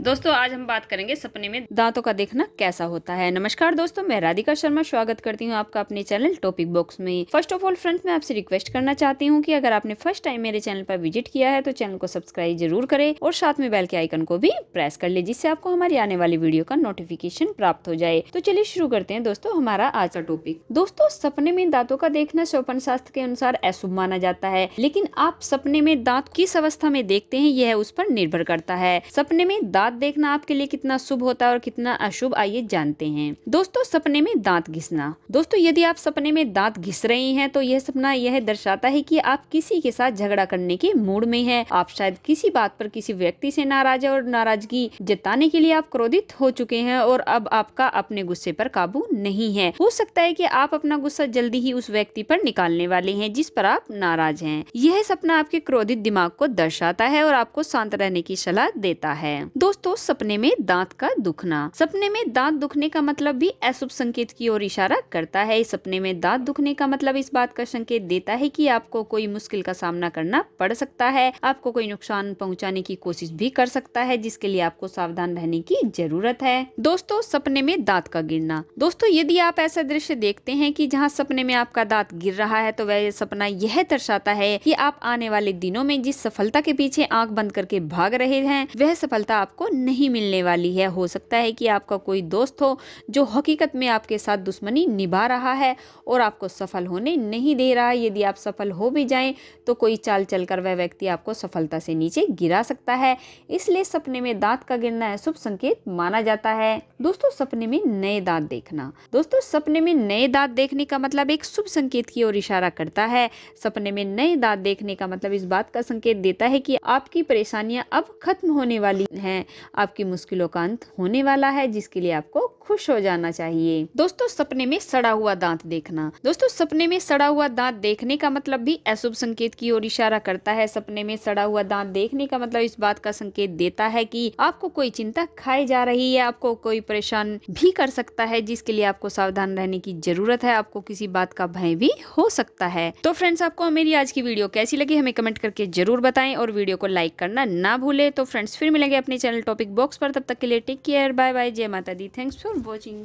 दोस्तों आज हम बात करेंगे सपने में दांतों का देखना कैसा होता है नमस्कार दोस्तों मैं राधिका शर्मा स्वागत करती हूँ आपका अपने चैनल टॉपिक बॉक्स में फर्स्ट ऑफ ऑल फ्रेंड्स मैं आपसे रिक्वेस्ट करना चाहती हूँ कि अगर आपने फर्स्ट टाइम मेरे चैनल पर विजिट किया है तो चैनल को सब्सक्राइब जरूर करें और साथ में बेल के आइकन को भी प्रेस कर ले जिससे आपको हमारी आने वाली वीडियो का नोटिफिकेशन प्राप्त हो जाए तो चलिए शुरू करते हैं दोस्तों हमारा आज का टॉपिक दोस्तों सपने में दांतों का देखना स्वपन शास्त्र के अनुसार अशुभ माना जाता है लेकिन आप सपने में दांत किस अवस्था में देखते हैं यह उस पर निर्भर करता है सपने में दांत दांत देखना आपके लिए कितना शुभ होता है और कितना अशुभ आइए जानते हैं दोस्तों सपने में दांत घिसना दोस्तों यदि आप सपने में दांत घिस रही हैं तो यह सपना यह दर्शाता है कि आप किसी के साथ झगड़ा करने के मूड में है आप शायद किसी बात पर किसी व्यक्ति से नाराज है और नाराजगी जताने के लिए आप क्रोधित हो चुके हैं और अब आपका अपने गुस्से पर काबू नहीं है हो सकता है की आप अपना गुस्सा जल्दी ही उस व्यक्ति पर निकालने वाले हैं जिस पर आप नाराज हैं यह सपना आपके क्रोधित दिमाग को दर्शाता है और आपको शांत रहने की सलाह देता है दोस्तों दोस्तों सपने में दांत का दुखना सपने में दांत दुखने का मतलब भी अशुभ संकेत की ओर इशारा करता है सपने में दांत दुखने का मतलब इस बात का संकेत देता है कि आपको कोई मुश्किल का सामना करना पड़ सकता है आपको कोई नुकसान पहुंचाने की कोशिश भी कर सकता है जिसके लिए आपको सावधान रहने की जरूरत है दोस्तों सपने में दांत का गिरना दोस्तों यदि आप ऐसा दृश्य देखते हैं कि जहाँ सपने में आपका दांत गिर रहा है तो वह सपना यह दर्शाता है कि आप आने वाले दिनों में जिस सफलता के पीछे आंख बंद करके भाग रहे हैं वह सफलता आपको आपको नहीं मिलने वाली है हो सकता है कि आपका कोई दोस्त हो जो हकीकत में आपके साथ दुश्मनी निभा रहा है और आपको सफल होने नहीं दे रहा है यदि आप सफल हो भी जाएं तो कोई चाल चल कर वह व्यक्ति आपको सफलता से नीचे गिरा सकता है इसलिए सपने में दांत का गिरना अशुभ संकेत माना जाता है दोस्तों सपने में नए दांत देखना दोस्तों सपने में नए दांत देखने का मतलब एक शुभ संकेत की ओर इशारा करता है सपने में नए दांत देखने का मतलब इस बात का संकेत देता है कि आपकी परेशानियां अब खत्म होने वाली हैं आपकी मुश्किलों का अंत होने वाला है जिसके लिए आपको खुश हो जाना चाहिए दोस्तों सपने में सड़ा हुआ दांत देखना दोस्तों सपने में सड़ा हुआ दांत देखने का मतलब भी अशुभ संकेत की ओर इशारा करता है सपने में सड़ा हुआ दांत देखने का मतलब इस बात का संकेत देता है कि आपको कोई चिंता खाई जा रही है आपको कोई परेशान भी कर सकता है जिसके लिए आपको सावधान रहने की जरूरत है आपको किसी बात का भय भी हो सकता है तो फ्रेंड्स आपको मेरी आज की वीडियो कैसी लगी हमें कमेंट करके जरूर बताएं और वीडियो को लाइक करना ना भूले तो फ्रेंड्स फिर मिलेंगे अपने चैनल टॉपिक बॉक्स पर तब तक के लिए टेक केयर बाय बाय जय माता दी थैंक्स फॉर 铂金。